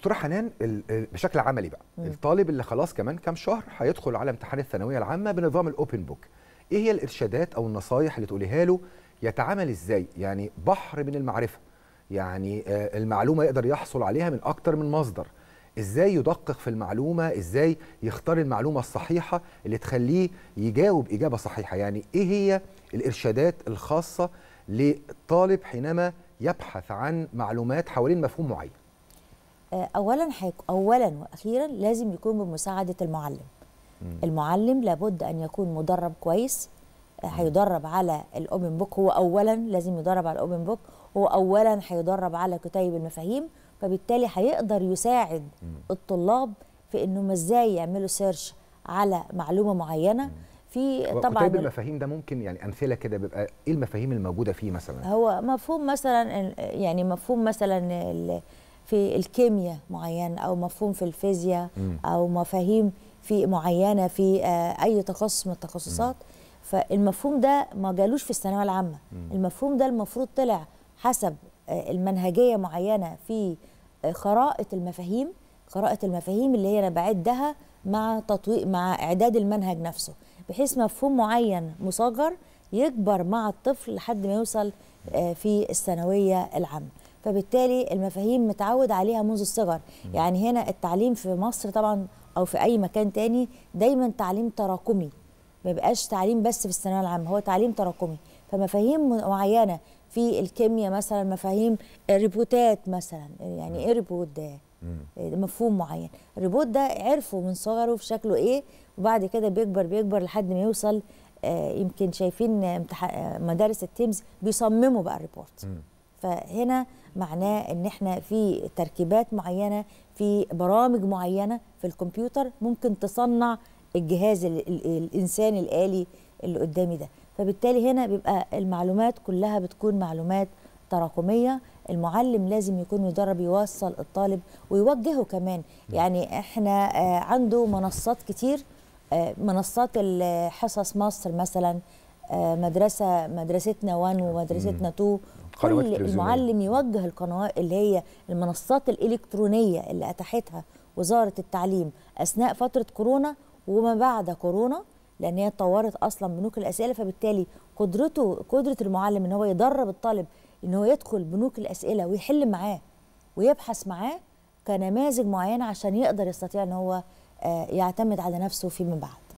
دكتوره حنان بشكل عملي بقى م. الطالب اللي خلاص كمان كام شهر هيدخل على امتحان الثانويه العامه بنظام الاوبن بوك ايه هي الارشادات او النصايح اللي تقوليها له يتعامل ازاي يعني بحر من المعرفه يعني آه، المعلومه يقدر يحصل عليها من اكتر من مصدر ازاي يدقق في المعلومه ازاي يختار المعلومه الصحيحه اللي تخليه يجاوب اجابه صحيحه يعني ايه هي الارشادات الخاصه للطالب حينما يبحث عن معلومات حوالين مفهوم معين آه، اولا حيكو اولا واخيرا لازم يكون بمساعده المعلم المعلم لابد ان يكون مدرب كويس هيدرب آه، على الاوبن بوك هو اولا لازم يدرب على الاوبن بوك هو اولا هيدرب على كتيب المفاهيم فبالتالي هيقدر يساعد الطلاب في انهم ازاي يعملوا سيرش على معلومه معينه في طبعا كتاب المفاهيم ده ممكن يعني امثله كده بيبقى ايه المفاهيم الموجوده فيه مثلا هو مفهوم مثلا يعني مفهوم مثلا في الكيمياء معين او مفهوم في الفيزياء او مفاهيم في معينه في آه، اي تخصص من التخصصات فالمفهوم ده ما جالوش في الثانويه العامه المفهوم ده المفروض طلع حسب آه، المنهجيه معينه في آه، خرائط المفاهيم خرائط المفاهيم اللي هي انا بعدها مع تطويق مع اعداد المنهج نفسه بحيث مفهوم معين مصغر يكبر مع الطفل لحد ما يوصل في الثانويه العامه فبالتالي المفاهيم متعود عليها منذ الصغر يعني هنا التعليم في مصر طبعا او في اي مكان تاني دايما تعليم تراكمي ما بيبقاش تعليم بس في الثانويه العامه هو تعليم تراكمي فمفاهيم معينه في الكيمياء مثلا مفاهيم الريبوتات مثلا يعني ايه ريبوت ده إيه مفهوم معين الريبوت ده عرفه من صغره في شكله ايه وبعد كده بيكبر بيكبر لحد ما يوصل آه يمكن شايفين مدارس التيمز بيصمموا بقى الريبورت فهنا معناه ان احنا في تركيبات معينه في برامج معينه في الكمبيوتر ممكن تصنع الجهاز الانسان الالي اللي قدامي ده فبالتالي هنا بيبقى المعلومات كلها بتكون معلومات تراكميه المعلم لازم يكون مدرب يوصل الطالب ويوجهه كمان يعني احنا آه، عنده منصات كتير آه، منصات حصص مصر مثلا آه، مدرسه مدرستنا 1 ومدرستنا 2 قنوات كل المعلم يوجه القنوات اللي هي المنصات الإلكترونية اللي أتاحتها وزارة التعليم أثناء فترة كورونا وما بعد كورونا لأن هي اتطورت أصلا بنوك الأسئلة فبالتالي قدرته قدرة المعلم إن هو يدرب الطالب إن هو يدخل بنوك الأسئلة ويحل معاه ويبحث معاه كنماذج معينة عشان يقدر يستطيع إن هو آه، يعتمد على نفسه فيما بعد